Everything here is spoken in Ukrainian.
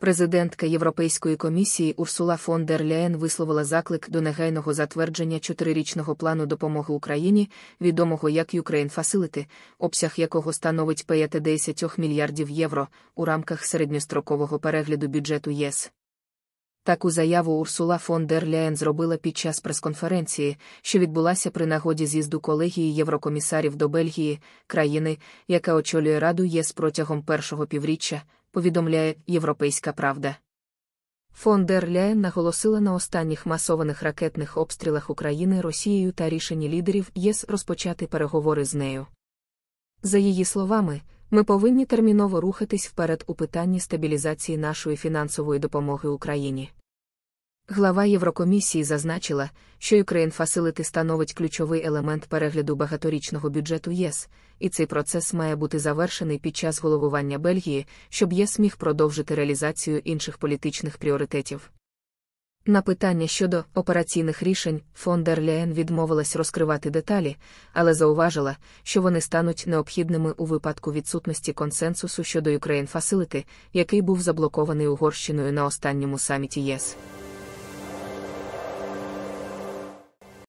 президентка Європейської комісії Урсула фон дер Ляєн висловила заклик до негайного затвердження чотирирічного плану допомоги Україні, відомого як Ukraine Facility, обсяг якого становить 50 мільярдів євро у рамках середньострокового перегляду бюджету ЄС. Таку заяву Урсула фон дер Ляєн зробила під час прес-конференції, що відбулася при нагоді з'їзду колегії Єврокомісарів до Бельгії, країни, яка очолює Раду ЄС протягом першого півріччя, повідомляє Європейська Правда. Фон дер Ляєн наголосила на останніх масованих ракетних обстрілах України Росією та рішенні лідерів ЄС розпочати переговори з нею. За її словами, ми повинні терміново рухатись вперед у питанні стабілізації нашої фінансової допомоги Україні. Глава Єврокомісії зазначила, що Ukraine Facility становить ключовий елемент перегляду багаторічного бюджету ЄС, і цей процес має бути завершений під час головування Бельгії, щоб ЄС міг продовжити реалізацію інших політичних пріоритетів. На питання щодо операційних рішень фон дер Ляєн відмовилась розкривати деталі, але зауважила, що вони стануть необхідними у випадку відсутності консенсусу щодо Ukraine Facility, який був заблокований Угорщиною на останньому саміті ЄС.